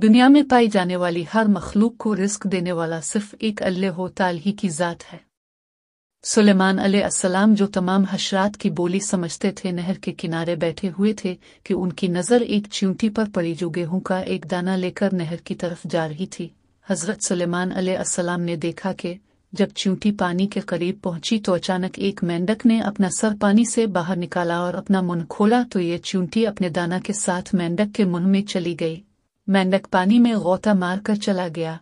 दुनिया में पाई जाने वाली हर मखलूक को रिस्क देने वाला सिर्फ एक अल्लाह ताल ही की ज़ात है सुलेमान अलैहिस्सलाम जो तमाम हशरात की बोली समझते थे नहर के किनारे बैठे हुए थे कि उनकी नज़र एक च्यूटी पर पड़ी जो गेहूं का एक दाना लेकर नहर की तरफ जा रही थी हज़रत सुलेमान अलैहिस्सलाम ने देखा कि जब चींटी पानी के करीब पहुंची तो अचानक एक मेंढक ने अपना सर पानी से बाहर निकाला और अपना मुंह खोला तो ये चींटी अपने दाना के साथ मेंढक के मुंह में चली गई मेंढक पानी में गोता मारकर चला गया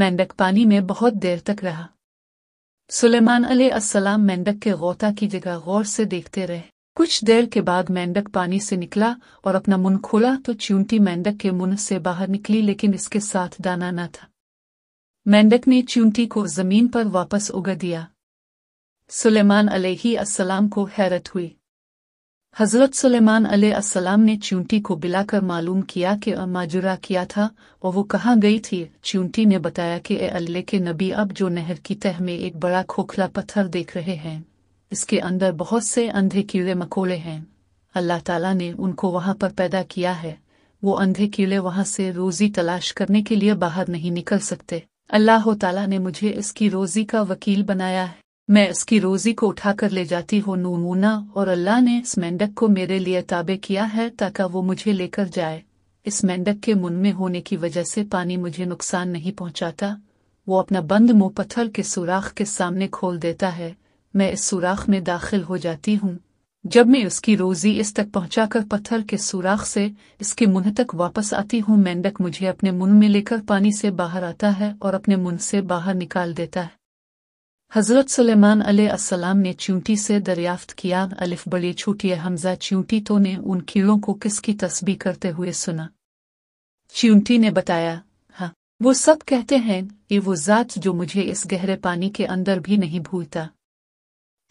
मेंढक पानी में बहुत देर तक रहा सुलेमान अस्सलाम मेंढक के गोता की जगह गौर से देखते रहे कुछ देर के बाद मेंढक पानी से निकला और अपना मुंह खोला तो चूंटी मेंढक के मुंह से बाहर निकली लेकिन इसके साथ दाना न था मेंढक ने चूंटी को जमीन पर वापस उगा दिया सुलेमान अलैहि अस्सलाम को हैरत हुई हज़रत सुलेमान असलम ने चूंटी को बिलाकर मालूम किया कि माजुरा किया था और वो कहाँ गई थी चूंटी ने बताया कि ए अल्लाह के नबी अब जो नहर की तह में एक बड़ा खोखला पत्थर देख रहे हैं इसके अंदर बहुत से अंधे कीड़े मकोड़े हैं अल्लाह ताला ने उनको वहाँ पर पैदा किया है वो अंधे कीड़े वहाँ से रोज़ी तलाश करने के लिए बाहर नहीं निकल सकते अल्लाह तला ने मुझे इसकी रोज़ी का वकील बनाया है मैं उसकी रोजी को उठाकर ले जाती हूँ नूमूना और अल्लाह ने इस मेंढक को मेरे लिए ताबे किया है ताकि वो मुझे लेकर जाए इस मेंढक के मुन में होने की वजह से पानी मुझे नुकसान नहीं पहुंचाता वो अपना बंद मुंह पत्थर के सुराख के सामने खोल देता है मैं इस सुराख में दाखिल हो जाती हूँ जब मैं उसकी रोजी इस तक पहुंचाकर पत्थर के सुराख से इसके मुंह तक वापस आती हूँ मेंढक मुझे अपने मुंह में लेकर पानी से बाहर आता है और अपने मुंह से बाहर निकाल देता है हज़रत सलेमान अलैहिस्सलाम ने चींटी से दरियाफ्त किया अलिफ बड़े छोटिए हमजा चींटी तो ने उन कीड़ों को किसकी तस्बी करते हुए सुना चींटी ने बताया हाँ वो सब कहते हैं ये वो जात जो मुझे इस गहरे पानी के अंदर भी नहीं भूलता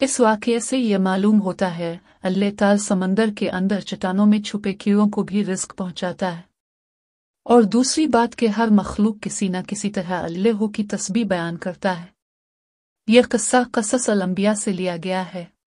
इस वाक्य से ये मालूम होता है अल्लाह ताल समंदर के अंदर चट्टानों में छुपे कीड़ों को भी रिस्क पहुंचाता है और दूसरी बात के हर मखलूक किसी न किसी तरह अल्लाह की तस्बी बयान करता है यह कस्सा कसस ओलंबिया से लिया गया है